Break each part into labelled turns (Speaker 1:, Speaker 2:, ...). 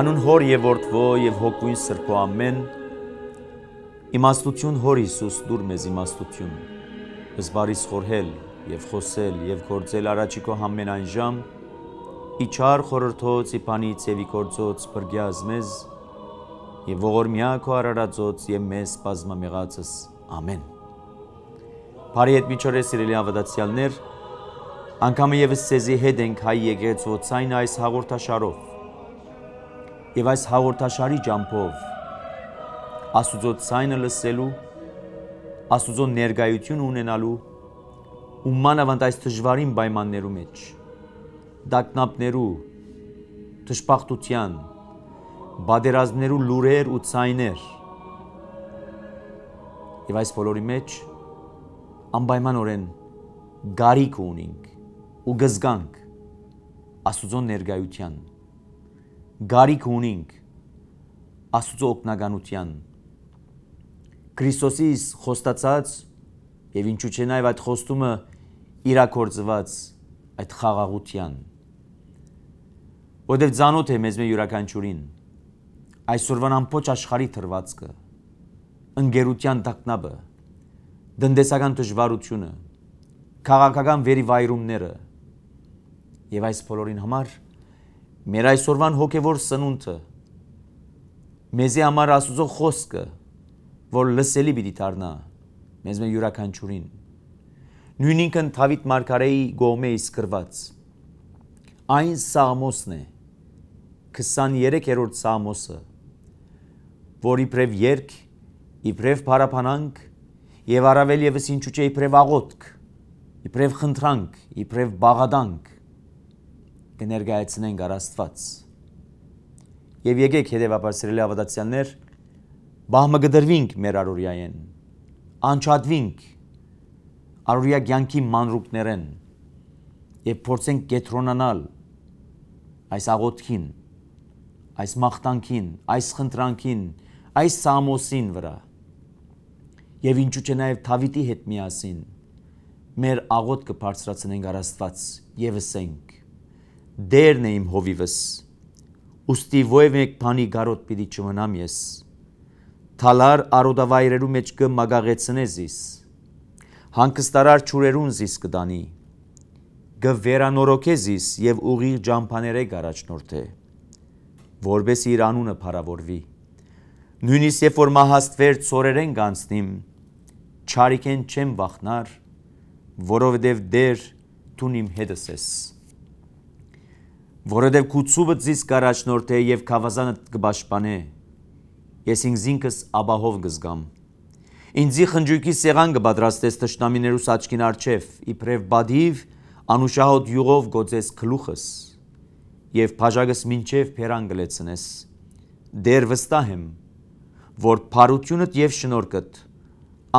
Speaker 1: Հանուն Հոր եւ Որդվո եւ Հոգույն Սրբո ամեն։ Իմաստություն Հոր Հիսուս դուր մեզ իմաստություն։ Զբարիս խորհել եւ խոսել եւ գործել առաջիկո համեն այն ժամ։ Իչար խորհրդոց իբանից եւ իգործոց բրգյազ մեզ եւ ողորմյա քո արարածոց եւ մեզ բազմամեղածս։ Ամեն։ Բարի հետ միջորե սիրելի ավդացյալներ, անգամը եւս ցեզի հետ ենք հայ եկեղեցու ցայն այս հաղորդաշարով եւ այս հաղորդաշարի ջամփով Աստուծո ցայնը լսելու Աստուծո ներկայություն ունենալու ու մանավանդ այս դժվարին պայմաններու մեջ դակնապներու դժբախտության բادرազմներու լուրեր ու ցայներ եւ այս բոլորի մեջ անպայմանորեն գարիք ունենք ու գզգանք Աստուծո ներկայության գարիք ունենք Աստծո օգնականության։ Քրիստոսից խոստացած եւ ինչու՞ չէ նաեւ այդ խոստումը իրակորձված այդ խաղաղության։ Որտեւ ցանոթ է մեզ մեր յուրաքանչյուրին այսօրվան ամբողջ աշխարհի թրվածքը, ընկերության տակնաբը, դնդեսական դժվարությունը, քաղաքական վերիվայրումները եւ այս բոլորին համար Մեր այսօրվան հոգևոր սնունդը, մեզի համար Աստուծո խոսքը, որ լսելի պիտի դառնա մեզ մեր յուրաքանչյուրին։ Նույն ինքն Թավիթ Մարգարեի գողմեից գրված այն սամոսն է 23-րդ սամոսը, որի իբրև երկ, իբրև փարապանանք եւ առավել եւս ինչու՞ չէ իբրև աղոթք, իբրև խնդրանք, իբրև բաղադանք կներկայացնենք առ Աստված։ Եվ եկեք հետևաբար սիրելի ավադացյաններ, բահմը գդրվինք մեր արորիայեն, անչադվինք արորիա կյանքի մանրուկներեն եւ փորձենք կետրոնանալ այս աղոթքին, այս մաղթանքին, այս խնդրանքին, այս սամոսին վրա։ Եվ ինչու՞ չէ նաև Թավիտի հետ միասին մեր աղոթքը բարձրացնենք առ Աստված եւ ասենք դերն է իմ հովիվս։ Ոստի ով մեկ բանի գարոտ պիտի չմնամ ես։ Թալար արոդավայրերու մեջ կը մագաղեցնես իս։ Հանկստարար ճուրերուն զիս կդանի։ Գը վերանորոգես իս եւ ուղիղ ճամփաները գարաճնորթե։ Որբես իր անունը փառավորվի։ Նույնիսկ երբ որ մահաստվեր ծորերեն գանցնիմ, չարիքեն չեմ վախնար, որովհետև դեր դուն իմ հետս ես որովհետև քուցուբը ծիս կարաչնորդ է եւ քավազանը կբաշխանե։ Ես ինձ ինքս աբահով գզգամ։ Ինձի խնջույքի սեղան կպատրաստես ճշտամիներուս աչքին արչև, իբրև բադիվ անուշահոտ յուղով գոծես քլուխս եւ բաժակս մինչև փերան գլեցնես։ Դեր վստահ եմ, որ փարությունդ եւ շնորհքդ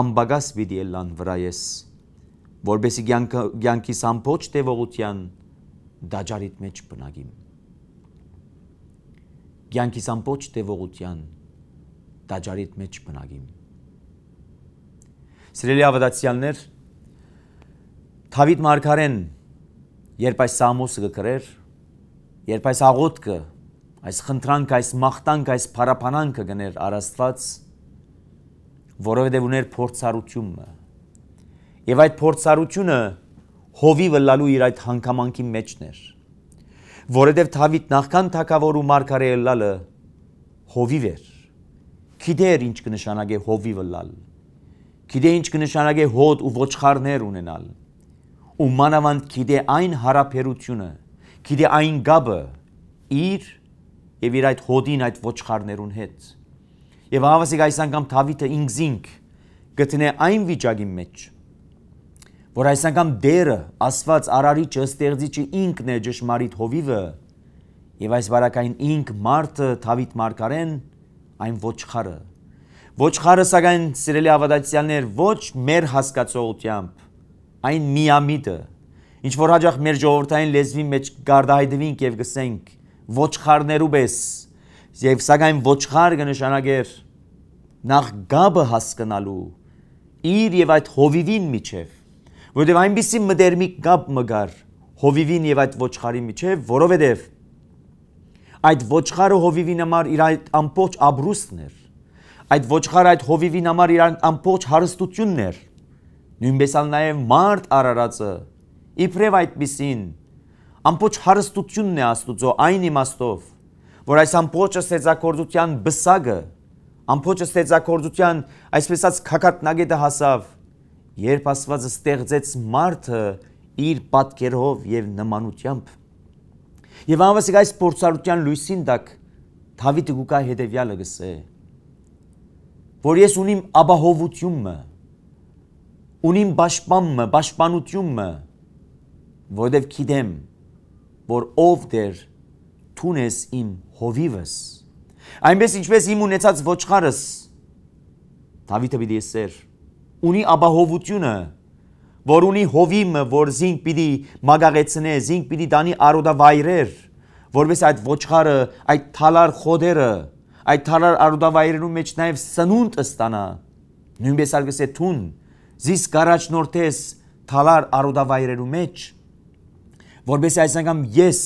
Speaker 1: ամբագաս պիտի լան վրա ես, որբեսի ցանկի ցանկի սամփոչ տևողության դաջարիտ մեջ բնագիմ։ Կյանքիս ամբողջ տևողության դաջարիտ մեջ բնագիմ։ Սիրելի ավդացիալներ, Դավիթ Մարգարեն, երբ այս Սամոսը կգրեր, երբ այս աղոտքը, այս խնդրանքը, այս մախտանքը, այս փարապանանքը գներ առաստված, որովհետև ուներ փորձառությունը։ Եվ այդ փորձառությունը հովիվը լալու իր այդ հանգամանքի մեջն էր։ Որովհետև Դավիթ նախքան թակավորու մարգարեը լալը հովիվ էր։ Գիտեր ինչ կնշանակե հովիվը լալ։ Գիտե ինչ կնշանակե հոտ ու ոչխարներ ունենալ։ Ու մանավանդ գիտե այն հարաբերությունը, գիտե այն գաբը իր եւ իր այդ հոդին այդ ոչխարներուն հետ։ Եվ հավասիկ այս անգամ Դավիթը ինքզինք գտնե այն վիճակի մեջ, որ այս անգամ դերը Աստված արարիչը ստեղծիչը ինքն է ճշմարիտ հովիվը եւ այս վարակային ինք մարդը Թավիթ Մարգարեն այն ոչխարը ոչխարը սակայն սիրելի ավադացիաներ ոչ մեր հասկացողությամբ այն միամիտը ինչ որ հաջող մեր ժողովրդային լեզվի մեջ գարդահայտվինք եւ գսենք ոչխարներու բես եւ սակայն ոչխար կնշանակեր նախ գաբը հասկանալու իր եւ այդ հովիվին միջև որովհետև այնպիսի մդերմիկ կապ մգար հովիվին եւ այդ ոչխարի միջև, որովհետև այդ ոչխարը հովիվին համար իր այդ ամբողջ աբրուստն էր։ Այդ ոչխարը այդ հովիվին համար իր ամբողջ հարստությունն էր։ Նույնպես ալ նաեւ մարդ արարածը իբրև այդպեսին ամբողջ հարստությունն է Աստուծո այն իմաստով, որ այս ամբողջը ստեղծագործության բսակը, ամբողջը ստեղծագործության այսպես ասած քակատնագետը հասավ Երբ Աստված ստեղծեց մարդը իր պատկերով եւ նմանությամբ եւ անվասիկ այս փորձառության լույսին դակ Դավիթը գուկա հետեւյալը գսե որ ես ունիմ աբահովությունը ունիմ պաշտպանը պաշտպանությունը որովհետեւ գիտեմ որ ով դեր թունես իմ հովիվս այնպես ինչպես իմ ունեցած ոչխարս Դավիթը պիտի սեր ունի ապահովությունը, որ ունի հովիմը, որ զինք պիտի մագաղեցնե, զինք պիտի դանի արոդավայրեր, որպես այդ ոչխարը, այդ թալար խոդերը, այդ թալար արոդավայրերում մեջ նաև սնունդ ստանա, նույնպես արգս է թուն, զիս կարաչնորդես թալար արոդավայրերում մեջ, որպես այս անգամ ես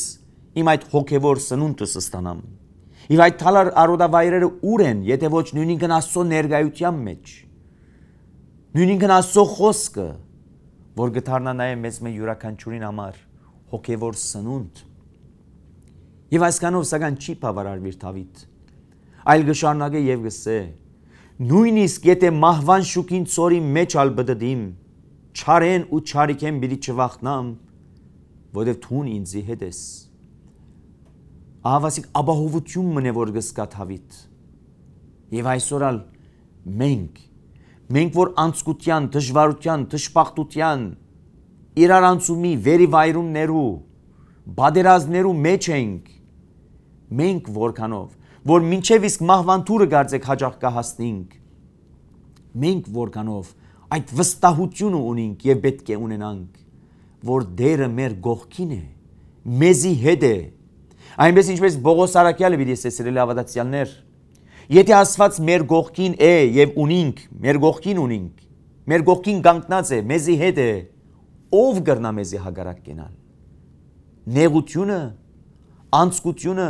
Speaker 1: իմ այդ հոգևոր սնունդս ստանամ։ Եվ այդ թալար արոդավայրերը ուր են, եթե ոչ նույնին կն աստծո ներգայության մեջ։ Նույն ինքն Աստծո խոսքը, որ գտարնա նաև մեզ մեր յուրաքանչյուրին համար հոգևոր սնունդ։ Եվ այսքանով սական չի բավարարվիր Դավիթ։ Այլ գշարնագե եւ գսե. Նույնիսկ եթե մահվան շուկին ծորի մեջ ալ բդդիմ, չարեն ու չարիքեն բիլի չվախնամ, որովհետև թուն ինձի հետ ես։ Ահավասիկ ապահովություն մնե որ գսկա Դավիթ։ Եվ այսօր ալ մենք Մենք որ անցկության, դժվարության, դժպախտության, իրարանցումի, վերիվայրումներու, բادرազներու մեջ ենք, մենք որքանով, որ մինչև իսկ մահվանթուրը գարձեք հաջող կհասնենք, մենք որքանով այդ վստահությունը ունենք եւ պետք է ունենանք, որ դերը մեր գողքին է, մեզի հետ է, այնպես ինչպես բողոս առակյալը պիտի սեսրել ավադացյալներ, Եթե Աստված մեր գողքին է եւ ունինք, մեր գողքին ունինք, մեր գողքին կանգնած է, մեզի հետ է, ով կգնա մեզի հագարակ կենալ։ Նեղությունը, անցկությունը,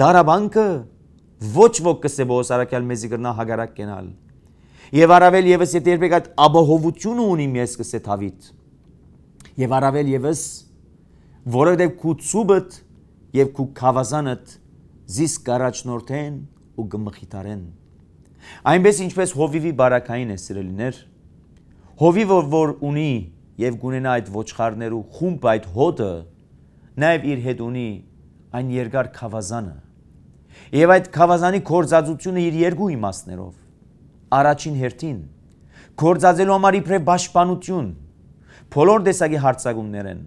Speaker 1: դարաբանքը ոչ ոք կսեբոս արաքյալ մեզի կգնա հագարակ կենալ։ Եվ առավել եւս եթե երբեք այդ ապահովությունը ունի մեզ կսե Դավիթ։ Եվ առավել եւս որովհետև քու ծուբդ եւ քու խավազանդ զիս կարաճնորթեն ու գմխիտարեն։ Այնպես ինչպես հովիվի բարակային է սիրելիներ, հովիվը որ ունի եւ գունենա այդ ոչխարներու խումբ այդ հոտը, նաեւ իր հետ ունի այն երկար խավազանը։ Եվ այդ խավազանի կորզածությունը իր երկու իմաստներով։ Առաջին հերթին կորզածելու համար իբրև պաշտպանություն, բոլոր տեսակի հարցակումներ են,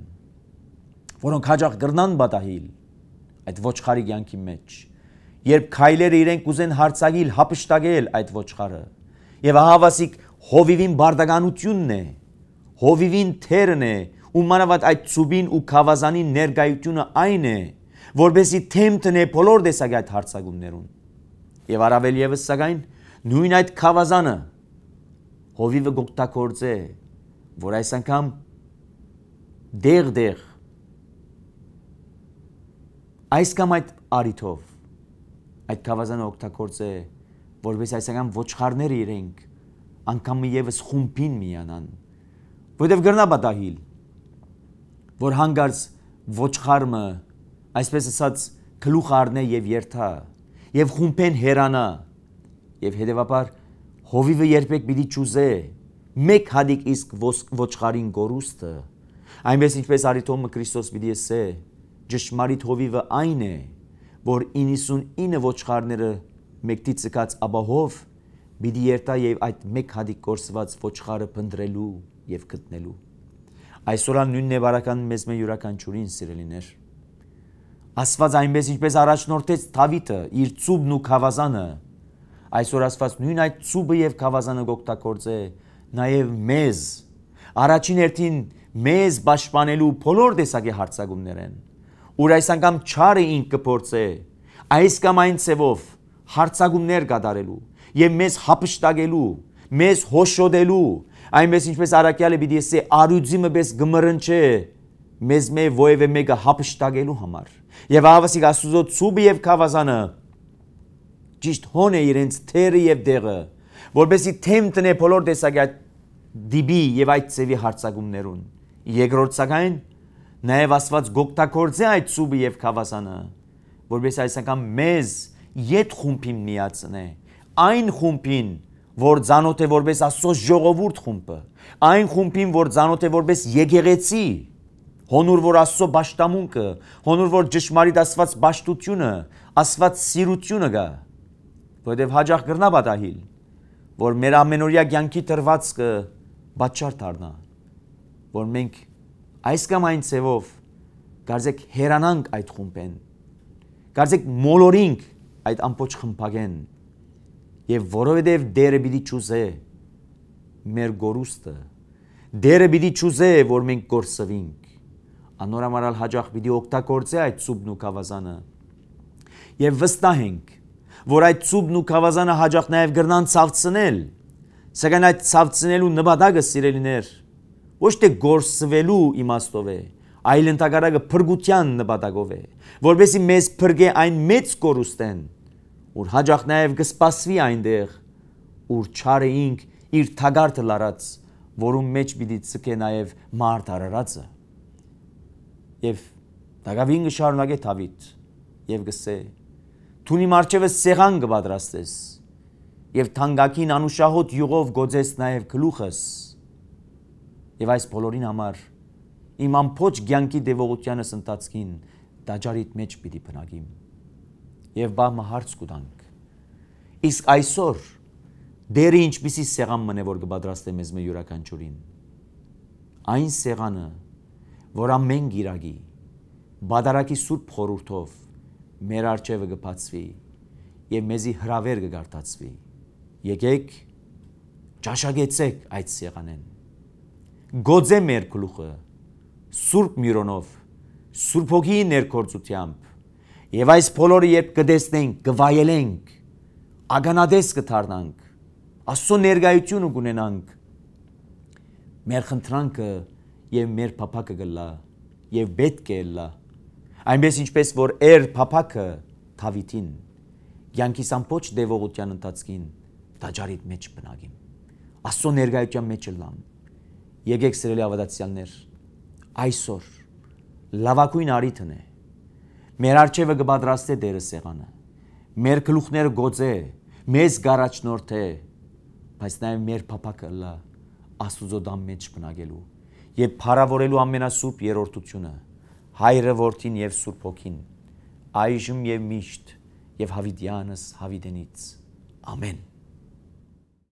Speaker 1: որոնք հաջող գրնան բադահիլ այդ ոչխարի ցանկի մեջ երբ քայլերը իրենք ուզեն հարցագիլ հապշտագել այդ ոչխարը։ Եվ ահավասիկ հովիվին բարդագանությունն է, հովիվին թերն է, ու մանավանդ այդ ծուբին ու քավազանի ներգայությունը այն է, որբեսի թեմթն է բոլոր տեսակի հարցագումներուն։ Եվ առավել եւս սակայն նույն այդ քավազանը հովիվը գոկտակորձ է, որ այս անգամ դեղ-դեղ այս կամ այդ արիթով այդ գավազանը օգտագործե, որպես այսական ոչխարները իրենք անգամ միևս խումբին միանան, որտեվ գրնաբա դահիլ, որ հանգարց ոչխարը այսպես ասած գլուխ առնե եւ երթա եւ խումբեն հերանա եւ հետեւաբար հովիվը երբեք պիտի ճուզե մեկ հադիկ իսկ ոչխարին գորուստը այնպես ինչպես արիթոմը Քրիստոս պիտի ասե ճշմարիտ հովիվը այն է որ 99 ոչխարները մեկտի ցկած աբահով բիդի երտա եւ այդ մեկ հադիկ կորսված ոչխարը փնտրելու եւ գտնելու։ Այսօր աննույնն է բարական մեզ մե յուրականչուրին սիրելիներ։ Աստված այնպես ինչպես առաջնորդեց Դավիթը իր ծուբն ու խավազանը, այսօր Աստված նույն այդ ծուբը եւ խավազանը գոկտակորձե նաեւ մեզ առաջին հերթին մեզ պաշտպանելու բոլոր տեսակի հարցակումներ են ուր այս անգամ չարը ինք կփորձե այս կամ այն ցևով հարցագումներ կատարելու եւ մեզ հապշտակելու մեզ հոշոդելու այնպես ինչպես Արաքյալը պիտի ասի արյուծիմը պես գմռնչե մեզ մե ովևէ մեկը հապշտակելու համար եւ ավասիկ աստուծո ծուբը եւ քավազանը ճիշտ հոն է իրենց թերը եւ դեղը որբեսի թեմ տնե բոլոր տեսակյա դիբի եւ այդ ծևի հարցագումներուն երկրորդ սակայն Նաև Աստված գոկտակորձե այդ ծուբը եւ խավասանը, որբես այս անգամ մեզ յետ խումբին միացնե, այն խումբին, որ ցանոթ է որբես Աստծո ժողովուրդ խումբը, այն խումբին, որ ցանոթ է որբես եկեղեցի, հոնուր որ Աստծո ճշտամունքը, հոնուր որ ճշմարիտ Աստված ճշտությունը, Աստված սիրությունը գա, որովհետև հաջող կրնա պատահիլ, որ մեր ամենօրյա կյանքի դրվածքը պատճառ դառնա, որ մենք այս կամ այն ցևով դարձեք հերանանք այդ խումբեն դարձեք մոլորինք այդ ամբողջ խմբագեն եւ որովհետեւ դերը պիտի ճուզե մեր գորուստը դերը պիտի ճուզե որ մենք կորսվենք անորամարալ հաջող պիտի օգտագործե այդ ծուբն ու կավազանը եւ վստահ ենք որ այդ ծուբն ու կավազանը հաջող նաեւ գրնան ցավցնել սակայն այդ ցավցնելու նպատակը սիրելիներ ոչ թե գործվելու իմաստով է, այլ ընդհակառակը փրկության նպատակով է, որբեսի մեզ փրկե այն մեծ կորուստեն, որ հաջող նաև կսպասվի այնտեղ, ուր չարը ինք իր թագարտը լարած, որում մեջ պիտի ցկե նաև մարդ արարածը։ Եվ Դագավին կշարունակե Դավիթ եւ գսե. Թունի մարջևը սեղան կպատրաստես եւ թանկակին անուշահոտ յուղով գոձես նաև գլուխս։ Եվ այս բոլորին համար իմ ամբողջ ցանկի դեվողությանս ընթացքին դաջարիտ մեջ պիտի բնագիմ։ Եվ բամը հարց կուտանք։ Իսկ այսօր դերը ինչպիսի սեղան մնե որ կպատրաստեմ ես մեր յուրաքանչյուրին։ Այն սեղանը, որ ամեն գիրագի բադարակի սուրբ խորհուրդով մեր արջևը կփածվի եւ մեզի հրավեր կգարտացվի։ Եկեք ճաշակեցեք այդ սեղանեն գոձե մեր գլուխը Սուրբ Միրոնով Սուրբ Հոգի ներկործությամբ եւ այս բոլորը երբ կդեսնենք, կվայելենք, ագանադես կդառնանք, Աստծո ներկայությունը կունենանք։ Մեր խնդրանքը եւ մեր փափակը գլա եւ պետք է լա։ Այնպես ինչպես որ էր փափակը Դավիթին յանքիս ամբողջ դևողության ընթացքին դաջարիտ մեջ բնագին։ Աստծո ներկայության մեջ լան։ Եկեք սիրելի ավետացյալներ, այսօր լավագույն արիթն է։ Մեր արջևը կպատրաստե Տերը սեղանը։ Մեր գլուխները գոծե, մեզ գարաչնորթե, բայց նաև մեր փապակը լա Աստուծո դամ մեջ բնագելու եւ փառավորելու ամենասուրբ երրորդությունը՝ Հայրը, Որդին եւ Սուրբ Հոգին, այժմ եւ միշտ եւ հավիտյանս հավիտենից։ Ամեն։